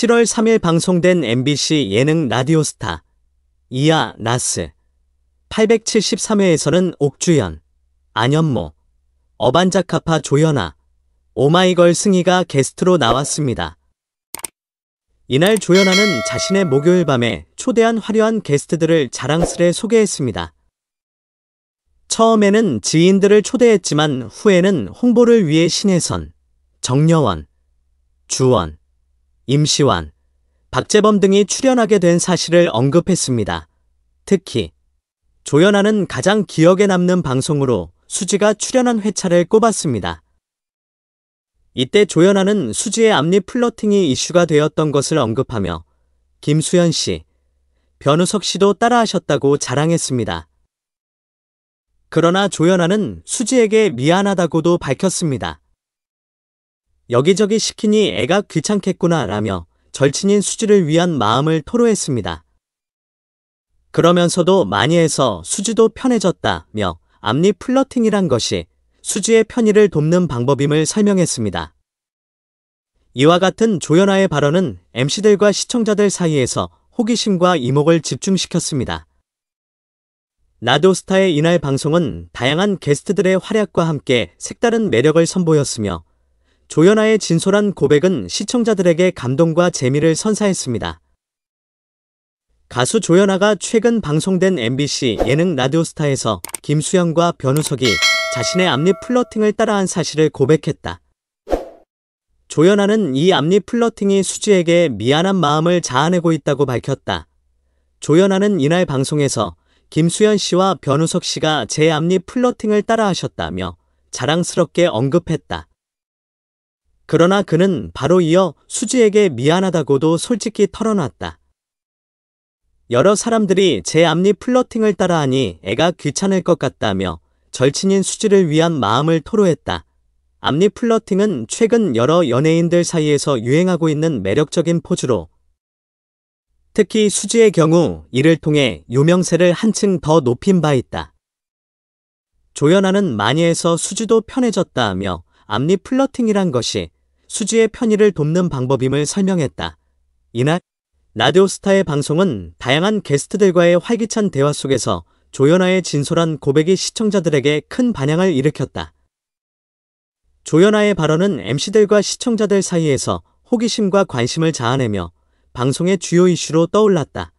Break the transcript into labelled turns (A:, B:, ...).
A: 7월 3일 방송된 MBC 예능 라디오스타 이아 나스 873회에서는 옥주현, 안현모, 어반자카파 조연아, 오마이걸 승희가 게스트로 나왔습니다. 이날 조연아는 자신의 목요일 밤에 초대한 화려한 게스트들을 자랑스레 소개했습니다. 처음에는 지인들을 초대했지만 후에는 홍보를 위해 신혜선, 정여원, 주원, 임시완, 박재범 등이 출연하게 된 사실을 언급했습니다. 특히 조연아는 가장 기억에 남는 방송으로 수지가 출연한 회차를 꼽았습니다. 이때 조연아는 수지의 앞니 플러팅이 이슈가 되었던 것을 언급하며 김수현 씨, 변우석 씨도 따라하셨다고 자랑했습니다. 그러나 조연아는 수지에게 미안하다고도 밝혔습니다. 여기저기 시키니 애가 귀찮겠구나 라며 절친인 수지를 위한 마음을 토로했습니다. 그러면서도 많이 해서 수지도 편해졌다며 앞니 플러팅이란 것이 수지의 편의를 돕는 방법임을 설명했습니다. 이와 같은 조연아의 발언은 MC들과 시청자들 사이에서 호기심과 이목을 집중시켰습니다. 나도스타의 이날 방송은 다양한 게스트들의 활약과 함께 색다른 매력을 선보였으며 조연아의 진솔한 고백은 시청자들에게 감동과 재미를 선사했습니다. 가수 조연아가 최근 방송된 MBC 예능 라디오스타에서 김수현과 변우석이 자신의 앞니 플러팅을 따라한 사실을 고백했다. 조연아는 이 앞니 플러팅이 수지에게 미안한 마음을 자아내고 있다고 밝혔다. 조연아는 이날 방송에서 김수현 씨와 변우석 씨가 제 앞니 플러팅을 따라하셨다며 자랑스럽게 언급했다. 그러나 그는 바로 이어 수지에게 미안하다고도 솔직히 털어놨다. 여러 사람들이 제 앞니 플러팅을 따라하니 애가 귀찮을 것 같다며 절친인 수지를 위한 마음을 토로했다. 앞니 플러팅은 최근 여러 연예인들 사이에서 유행하고 있는 매력적인 포즈로 특히 수지의 경우 이를 통해 유명세를 한층 더 높인 바 있다. 조연아는 마니에서 수지도 편해졌다 하며 앞니 플러팅이란 것이 수지의 편의를 돕는 방법임을 설명했다. 이날 라디오스타의 방송은 다양한 게스트들과의 활기찬 대화 속에서 조연아의 진솔한 고백이 시청자들에게 큰 반향을 일으켰다. 조연아의 발언은 MC들과 시청자들 사이에서 호기심과 관심을 자아내며 방송의 주요 이슈로 떠올랐다.